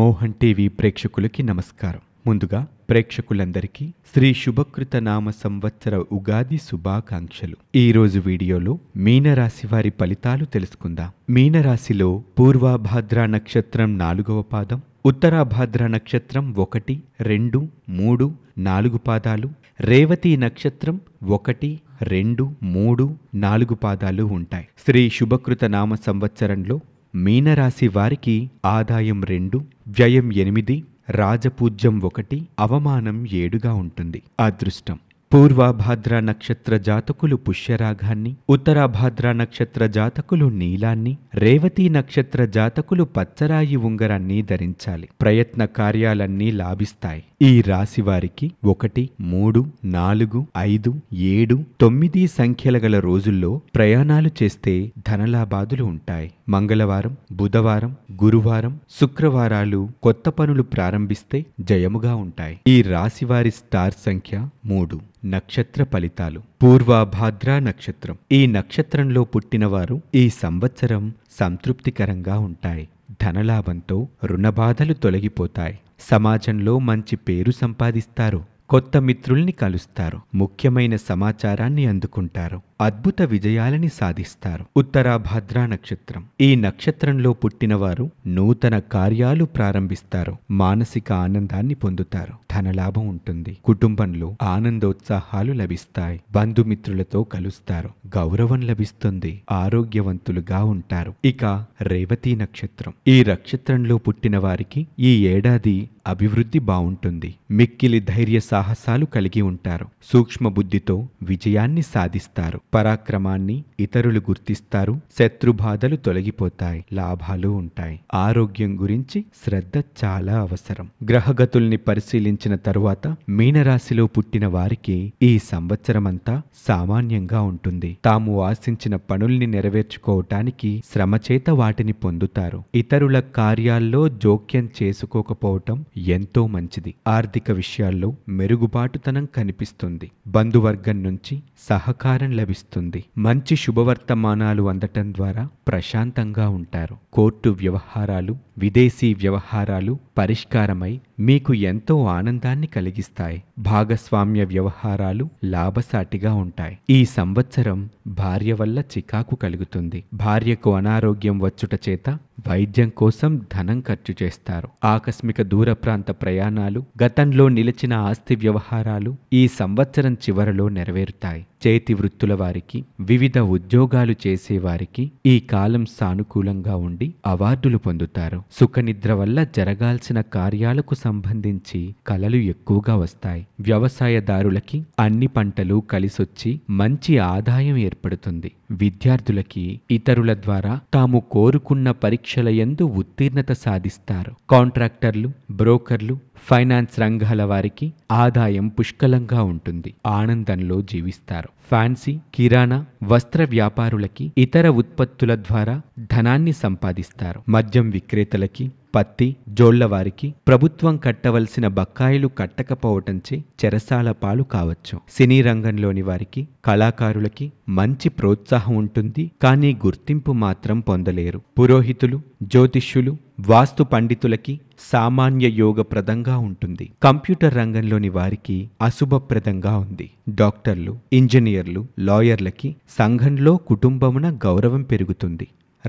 Mohan TV ప్రేక్షకులకి నమస్కారం ముందుగా ప్రేక్షకులందరికీ శ్రీ శుభకృత నామ సంవత్సర ఉగాది శుభాకాంక్షలు ఈరోజు వీడియోలో మీనరాశి వారి ఫలితాలు తెలుసుకుందాం మీనరాశిలో పూర్వాభాద్ర నక్షత్రం నాలుగవ పాదం ఉత్తరాభాద్ర నక్షత్రం ఒకటి రెండు మూడు నాలుగు పాదాలు రేవతి నక్షత్రం ఒకటి రెండు మూడు నాలుగు పాదాలు ఉంటాయి శ్రీ శుభకృత నామ సంవత్సరంలో మీనరాశి వారికి ఆదాయం రెండు వ్యయం ఎనిమిది రాజపూజ్యం ఒకటి అవమానం ఏడుగా ఉంటుంది అదృష్టం పూర్వాభాద్ర నక్షత్ర జాతకులు పుష్యరాగాన్ని ఉత్తరాభాద్ర నక్షత్ర జాతకులు నీలాన్ని రేవతి నక్షత్ర జాతకులు పచ్చరాయి ఉంగరాన్ని ధరించాలి ప్రయత్న కార్యాలన్నీ లాభిస్తాయి ఈ రాశివారికి ఒకటి మూడు నాలుగు ఐదు ఏడు తొమ్మిది సంఖ్యల గల రోజుల్లో ప్రయాణాలు చేస్తే ధనలాభాదులు ఉంటాయి మంగళవారం బుధవారం గురువారం శుక్రవారాలు కొత్త పనులు ప్రారంభిస్తే జయముగా ఉంటాయి ఈ రాశివారి స్టార్ సంఖ్య మూడు నక్షత్ర ఫలితాలు పూర్వాభాద్ర నక్షత్రం ఈ నక్షత్రంలో పుట్టినవారు ఈ సంవత్సరం సంతృప్తికరంగా ఉంటాయి ధనలాభంతో రుణబాధలు తొలగిపోతాయి సమాజంలో మంచి పేరు సంపాదిస్తారు కొత్త మిత్రుల్ని కలుస్తారు ముఖ్యమైన సమాచారాన్ని అందుకుంటారు అద్భుత విజయాలని సాధిస్తారు ఉత్తరాభద్రా నక్షత్రం ఈ నక్షత్రంలో పుట్టినవారు నూతన కార్యాలు ప్రారంభిస్తారు మానసిక ఆనందాన్ని పొందుతారు ధనలాభం ఉంటుంది కుటుంబంలో ఆనందోత్సాహాలు లభిస్తాయి బంధుమిత్రులతో కలుస్తారు గౌరవం లభిస్తుంది ఆరోగ్యవంతులుగా ఉంటారు ఇక రేవతి నక్షత్రం ఈ నక్షత్రంలో పుట్టిన వారికి ఈ ఏడాది అభివృద్ధి బావుంటుంది మిక్కిలి ధైర్య సాహసాలు కలిగి ఉంటారు సూక్ష్మ బుద్ధితో విజయాన్ని సాధిస్తారు పరాక్రమాన్ని ఇతరులు గుర్తిస్తారు శత్రుబాధలు తొలగిపోతాయి లాభాలు ఉంటాయి ఆరోగ్యం గురించి శ్రద్ధ చాలా అవసరం గ్రహగతుల్ని పరిశీలించిన తరువాత మీనరాశిలో పుట్టిన వారికి ఈ సంవత్సరమంతా సామాన్యంగా ఉంటుంది తాము ఆశించిన పనుల్ని నెరవేర్చుకోవటానికి శ్రమచేత వాటిని పొందుతారు ఇతరుల కార్యాల్లో జోక్యం చేసుకోకపోవటం ఎంతో మంచిది ఆర్థిక విషయాల్లో మెరుగు మెరుగుబాటుతనం కనిపిస్తుంది బంధువర్గం నుంచి సహకారం లభిస్తుంది మంచి శుభవర్తమానాలు అందటం ద్వారా ప్రశాంతంగా ఉంటారు కోర్టు వ్యవహారాలు విదేశీ వ్యవహారాలు పరిష్కారమై మీకు ఎంతో ఆనందాన్ని కలిగిస్తాయి భాగస్వామ్య వ్యవహారాలు లాభసాటిగా ఉంటాయి ఈ సంవత్సరం భార్య వల్ల చికాకు కలుగుతుంది భార్యకు అనారోగ్యం వచ్చుట చేత వైద్యం కోసం ధనం ఖర్చు చేస్తారు ఆకస్మిక దూర ప్రాంత ప్రయాణాలు గతంలో నిలిచిన ఆస్తి వ్యవహారాలు ఈ సంవత్సరం చివరలో నెరవేరుతాయి చేతి వృత్తుల వారికి వివిధ ఉద్యోగాలు చేసేవారికి ఈ కాలం సానుకూలంగా ఉండి అవార్డులు పొందుతారు సుఖనిద్ర వల్ల జరగాల్సిన కార్యాలకు సంబంధించి కలలు ఎక్కువగా వస్తాయి వ్యవసాయదారులకి అన్ని పంటలు కలిసొచ్చి మంచి ఆదాయం ఏర్పడుతుంది విద్యార్థులకి ఇతరుల ద్వారా తాము కోరుకున్న పరీక్షల ఎందు ఉత్తీర్ణత సాధిస్తారు కాంట్రాక్టర్లు బ్రోకర్లు ఫైనాన్స్ రంగాల వారికి ఆదాయం పుష్కలంగా ఉంటుంది ఆనందంలో జీవిస్తారు claro. ఫ్యాన్సీ కిరాణా వస్త్ర వ్యాపారులకి ఇతర ఉత్పత్తుల ద్వారా ధనాన్ని సంపాదిస్తారు మద్యం విక్రేతలకి పత్తి జోళ్లవారికి ప్రభుత్వం కట్టవలసిన బకాయిలు కట్టకపోవటంచే చెరసాల పాలు కావచ్చు సినీ రంగంలోని వారికి కళాకారులకి మంచి ప్రోత్సాహం ఉంటుంది కానీ గుర్తింపు మాత్రం పొందలేరు పురోహితులు జ్యోతిష్యులు వాస్తు పండితులకి సామాన్య యోగప్రదంగా ఉంటుంది కంప్యూటర్ రంగంలోని వారికి అశుభప్రదంగా ఉంది డాక్టర్లు ఇంజనీర్ ఇంజనీర్లు లాయర్లకి సంఘంలో కుటుంబమున గౌరవం పెరుగుతుంది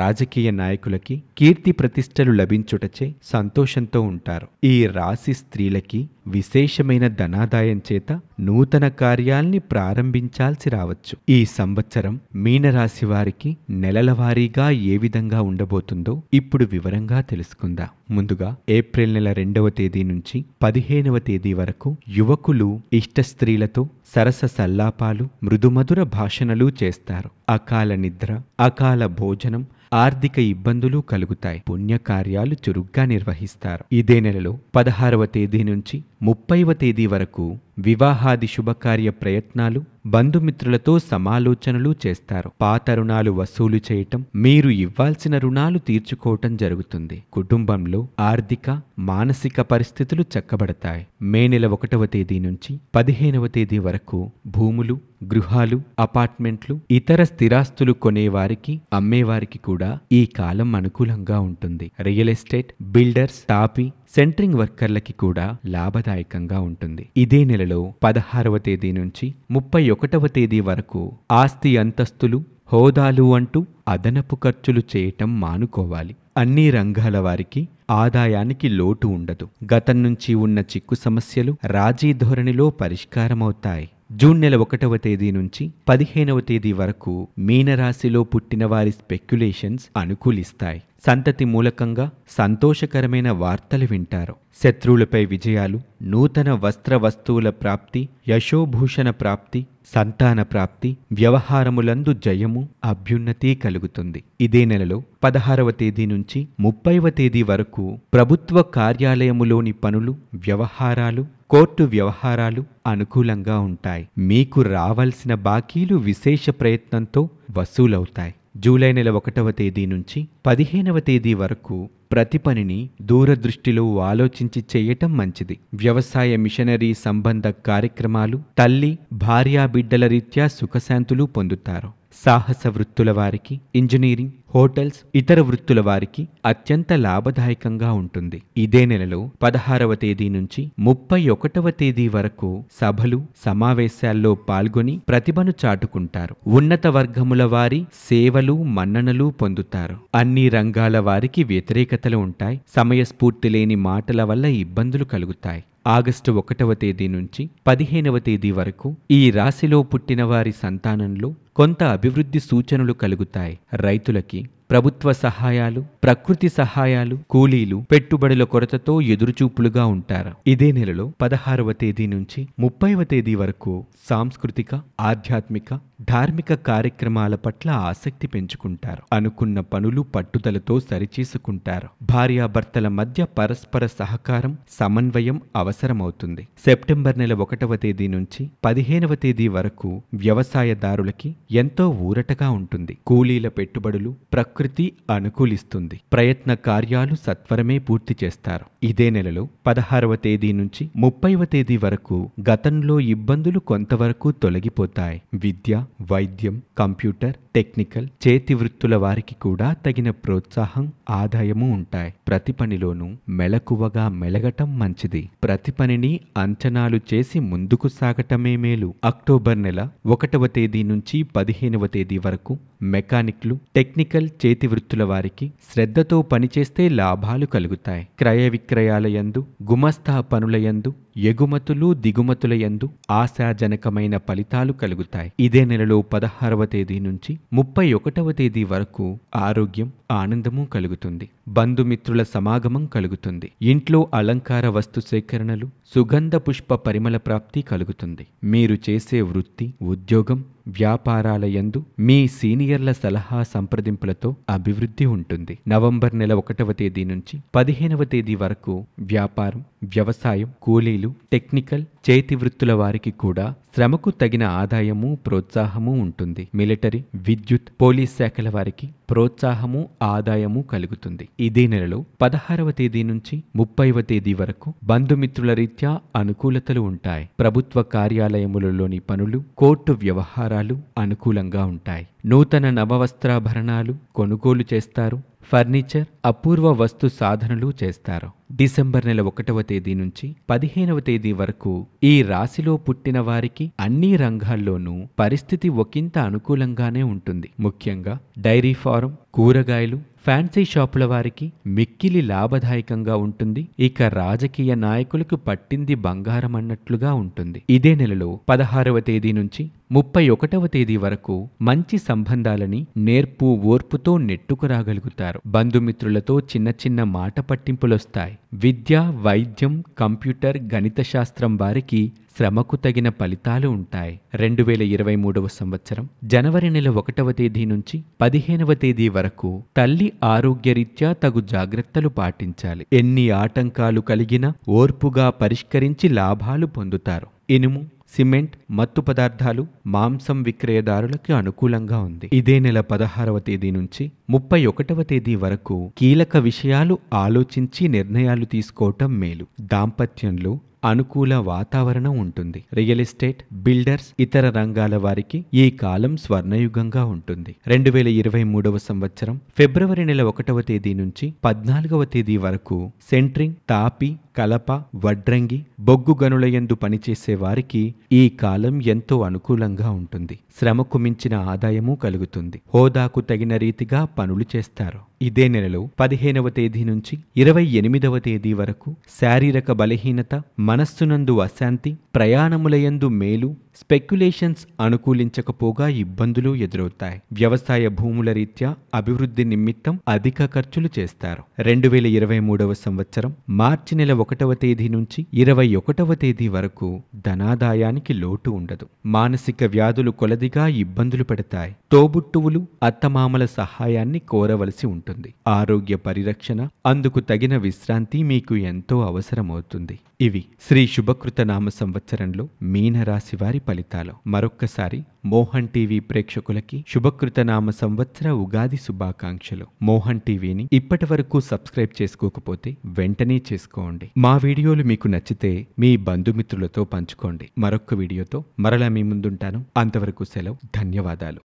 రాజకీయ నాయకులకి కీర్తి ప్రతిష్టలు లభించుటచే సంతోషంతో ఉంటారు ఈ రాశి స్త్రీలకి విశేషమైన ధనాదాయం చేత నూతన కార్యాల్ని ప్రారంభించాల్సి రావచ్చు ఈ సంవత్సరం మీనరాశి వారికి నెలల వారీగా ఏ విధంగా ఉండబోతుందో ఇప్పుడు వివరంగా తెలుసుకుందాం ముందుగా ఏప్రిల్ నెల రెండవ తేదీ నుంచి పదిహేనవ తేదీ వరకు యువకులు ఇష్ట స్త్రీలతో సరస సల్లాపాలు మృదుమధుర భాషణలు చేస్తారు అకాల నిద్ర అకాల భోజనం ఆర్థిక ఇబ్బందులు కలుగుతాయి పుణ్యకార్యాలు చురుగ్గా నిర్వహిస్తారు ఇదే నెలలో పదహారవ తేదీ నుంచి ముప్పైవ తేదీ వరకు వివాహాది శుభకార్య ప్రయత్నాలు బంధుమిత్రులతో సమాలోచనలు చేస్తారు పాత రుణాలు వసూలు చేయటం మీరు ఇవ్వాల్సిన రుణాలు తీర్చుకోవటం జరుగుతుంది కుటుంబంలో ఆర్థిక మానసిక పరిస్థితులు చక్కబడతాయి మే నెల ఒకటవ తేదీ నుంచి పదిహేనవ తేదీ వరకు భూములు గృహాలు అపార్ట్మెంట్లు ఇతర స్థిరాస్తులు కొనేవారికి అమ్మేవారికి కూడా ఈ కాలం అనుకూలంగా ఉంటుంది రియల్ ఎస్టేట్ బిల్డర్స్ టాపీ సెంటరింగ్ వర్కర్లకి కూడా లాభదాయకంగా ఉంటుంది ఇదే నెలలో పదహారవ తేదీ నుంచి ముప్పై ఒకటవ తేదీ వరకు ఆస్తి అంతస్తులు హోదాలు అంటూ అదనపు ఖర్చులు చేయటం మానుకోవాలి అన్ని రంగాల వారికి ఆదాయానికి లోటు ఉండదు గతం నుంచి ఉన్న చిక్కు సమస్యలు రాజీ ధోరణిలో పరిష్కారమవుతాయి జూన్ నెల ఒకటవ తేదీ నుంచి పదిహేనవ తేదీ వరకు మీనరాశిలో పుట్టిన వారి స్పెక్యులేషన్స్ అనుకూలిస్తాయి సంతతి మూలకంగా సంతోషకరమైన వార్తలు వింటారు శత్రువులపై విజయాలు నూతన వస్త్ర వస్తువుల ప్రాప్తి యశోభూషణ ప్రాప్తి సంతాన ప్రాప్తి వ్యవహారములందు జయము అభ్యున్నతి కలుగుతుంది ఇదే నెలలో పదహారవ తేదీ నుంచి ముప్పైవ తేదీ వరకు ప్రభుత్వ కార్యాలయములోని పనులు వ్యవహారాలు కోర్టు వ్యవహారాలు అనుకూలంగా ఉంటాయి మీకు రావాల్సిన బాకీలు విశేష ప్రయత్నంతో వసూలవుతాయి జూలై నెల ఒకటవ తేదీ నుంచి పదిహేనవ తేదీ వరకు ప్రతి పనిని దూరదృష్టిలో ఆలోచించి చేయటం మంచిది వ్యవసాయ మిషనరీ సంబంధ కార్యక్రమాలు తల్లి భార్యాబిడ్డల రీత్యా సుఖశాంతులు పొందుతారు సాహస వృత్తుల వారికి ఇంజనీరింగ్ హోటల్స్ ఇతర వృత్తుల వారికి అత్యంత లాభదాయకంగా ఉంటుంది ఇదే నెలలో పదహారవ తేదీ నుంచి ముప్పై ఒకటవ తేదీ వరకు సభలు సమావేశాల్లో పాల్గొని ప్రతిభను చాటుకుంటారు ఉన్నత వర్గముల వారి సేవలు మన్ననలు పొందుతారు అన్ని రంగాల వారికి వ్యతిరేకతలు ఉంటాయి సమయస్ఫూర్తి లేని మాటల వల్ల ఇబ్బందులు కలుగుతాయి ఆగస్టు ఒకటవ తేదీ నుంచి పదిహేనవ తేదీ వరకు ఈ రాశిలో పుట్టిన వారి సంతానంలో కొంత అభివృద్ధి సూచనలు కలుగుతాయి రైతులకి ప్రభుత్వ సహాయాలు ప్రకృతి సహాయాలు కూలీలు పెట్టుబడుల కొరతతో ఎదురుచూపులుగా ఉంటారు ఇదే నెలలో పదహారవ తేదీ నుంచి ముప్పైవ తేదీ వరకు సాంస్కృతిక ఆధ్యాత్మిక ధార్మిక కార్యక్రమాల పట్ల ఆసక్తి పెంచుకుంటారు అనుకున్న పనులు పట్టుదలతో సరిచేసుకుంటారు భార్యాభర్తల మధ్య పరస్పర సహకారం సమన్వయం అవసరమవుతుంది సెప్టెంబర్ నెల ఒకటవ తేదీ నుంచి పదిహేనవ తేదీ వరకు వ్యవసాయదారులకి ఎంతో ఊరటగా ఉంటుంది కూలీల పెట్టుబడులు ప్రకృతి అనుకూలిస్తుంది ప్రయత్న కార్యాలు సత్వరమే పూర్తి చేస్తారు ఇదే నెలలో పదహారవ తేదీ నుంచి ముప్పైవ తేదీ వరకు గతంలో ఇబ్బందులు కొంతవరకు తొలగిపోతాయి విద్య వైద్యం కంప్యూటర్ టెక్నికల్ చేతి వృత్తుల వారికి కూడా తగిన ప్రోత్సాహం ఆదాయము ఉంటాయి ప్రతి పనిలోనూ మెలకువగా మెలగటం మంచిది ప్రతి పనిని అంచనాలు చేసి ముందుకు సాగటమే మేలు అక్టోబర్ నెల ఒకటవ తేదీ నుంచి పదిహేనవ తేదీ వరకు మెకానిక్లు టెక్నికల్ చేతి వృత్తుల వారికి శ్రద్ధతో పనిచేస్తే లాభాలు కలుగుతాయి క్రయ విక్రయాలయందు గుమస్తా పనులయందు ఎగుమతులు దిగుమతులయందు ఆశాజనకమైన ఫలితాలు కలుగుతాయి ఇదే నెలలో పదహారవ తేదీ నుంచి ముప్పై ఒకటవ తేదీ వరకు ఆరోగ్యం ఆనందము కలుగుతుంది బంధుమిత్రుల సమాగమం కలుగుతుంది ఇంట్లో అలంకార వస్తు సేకరణలు సుగంధ పుష్ప పరిమళ ప్రాప్తి కలుగుతుంది మీరు చేసే వృత్తి ఉద్యోగం వ్యాపారాల యందు మీ సీనియర్ల సలహా సంప్రదింపులతో అభివృద్ధి ఉంటుంది నవంబర్ నెల ఒకటవ తేదీ నుంచి పదిహేనవ తేదీ వరకు వ్యాపారం వ్యవసాయం కూలీలు టెక్నికల్ చేతి వృత్తుల వారికి కూడా శ్రమకు తగిన ఆదాయము ప్రోత్సాహము ఉంటుంది మిలిటరీ విద్యుత్ పోలీస్ శాఖల వారికి ప్రోత్సాహము ఆదాయము కలుగుతుంది ఇదే నెలలో పదహారవ తేదీ నుంచి ముప్పైవ తేదీ వరకు బంధుమిత్రుల రీత్యా అనుకూలతలు ఉంటాయి ప్రభుత్వ కార్యాలయములలోని పనులు కోర్టు వ్యవహారాలు అనుకూలంగా ఉంటాయి నూతన నవవస్త్రాభరణాలు కొనుగోలు చేస్తారు ఫర్నిచర్ అపూర్వ వస్తు సాధనలు చేస్తారు డిసెంబర్ నెల ఒకటవ తేదీ నుంచి పదిహేనవ తేదీ వరకు ఈ రాశిలో పుట్టిన వారికి అన్ని రంగాల్లోనూ పరిస్థితి ఒకంత అనుకూలంగానే ఉంటుంది ముఖ్యంగా డైరీ ఫారం కూరగాయలు ఫ్యాన్సీ షాపుల వారికి మిక్కిలి లాభదాయకంగా ఉంటుంది ఇక రాజకీయ నాయకులకు పట్టింది బంగారం అన్నట్లుగా ఉంటుంది ఇదే నెలలో పదహారవ తేదీ నుంచి ముప్పై ఒకటవ తేదీ వరకు మంచి సంబంధాలని నేర్పు ఓర్పుతో నెట్టుకురాగలుగుతారు బంధుమిత్రులతో చిన్న చిన్న మాట పట్టింపులొస్తాయి విద్య వైద్యం కంప్యూటర్ గణిత శాస్త్రం వారికి శ్రమకు తగిన ఫలితాలు ఉంటాయి రెండు వేల ఇరవై మూడవ సంవత్సరం జనవరి నెల ఒకటవ తేదీ నుంచి పదిహేనవ తేదీ వరకు తల్లి ఆరోగ్యరీత్యా తగు జాగ్రత్తలు పాటించాలి ఎన్ని ఆటంకాలు కలిగినా ఓర్పుగా పరిష్కరించి లాభాలు పొందుతారు ఇనుము సిమెంట్ మత్తు పదార్థాలు మాంసం విక్రయదారులకు అనుకూలంగా ఉంది ఇదే నెల పదహారవ తేదీ నుంచి ముప్పై ఒకటవ తేదీ వరకు కీలక విషయాలు ఆలోచించి నిర్ణయాలు తీసుకోవటం మేలు దాంపత్యంలో అనుకూల వాతావరణం ఉంటుంది రియల్ ఎస్టేట్ బిల్డర్స్ ఇతర రంగాల వారికి ఈ కాలం స్వర్ణయుగంగా ఉంటుంది రెండు వేల ఇరవై మూడవ సంవత్సరం ఫిబ్రవరి నెల ఒకటవ తేదీ నుంచి పద్నాలుగవ తేదీ వరకు సెంట్రింగ్ తాపి కలప వడ్రంగి బొగ్గు గనులయందు పనిచేసేవారికి ఈ కాలం ఎంతో అనుకూలంగా ఉంటుంది శ్రమకు మించిన ఆదాయము కలుగుతుంది హోదాకు తగిన రీతిగా పనులు చేస్తారు ఇదే నెలలో పదిహేనవ తేదీ నుంచి ఇరవై ఎనిమిదవ తేదీ వరకు శారీరక బలహీనత మనస్సునందు అశాంతి ప్రయాణములయందు మేలు స్పెక్యులేషన్స్ అనుకూలించకపోగా ఇబ్బందులు ఎదురవుతాయి వ్యవసాయ భూముల రీత్యా అభివృద్ధి నిమిత్తం అధిక ఖర్చులు చేస్తారు రెండు వేల ఇరవై మూడవ సంవత్సరం మార్చి నెల ఒకటవ తేదీ నుంచి ఇరవై ఒకటవ తేదీ వరకు ధనాదాయానికి లోటు ఉండదు మానసిక వ్యాధులు కొలదిగా ఇబ్బందులు పెడతాయి తోబుట్టువులు అత్తమామల సహాయాన్ని కోరవలసి ఉంటుంది ఆరోగ్య పరిరక్షణ అందుకు తగిన విశ్రాంతి మీకు ఎంతో అవసరమవుతుంది ఇవి శ్రీ శుభకృత నామ సంవత్సరంలో మీనరాశి వారి ఫలితాలు మరొక్కసారి మోహన్ టీవీ ప్రేక్షకులకి శుభకృతనామ సంవత్సర ఉగాది శుభాకాంక్షలు మోహన్ టీవీని ఇప్పటి వరకు సబ్స్క్రైబ్ చేసుకోకపోతే వెంటనే చేసుకోండి మా వీడియోలు మీకు నచ్చితే మీ బంధుమిత్రులతో పంచుకోండి మరొక వీడియోతో మరలా మీ ముందుంటాను అంతవరకు సెలవు ధన్యవాదాలు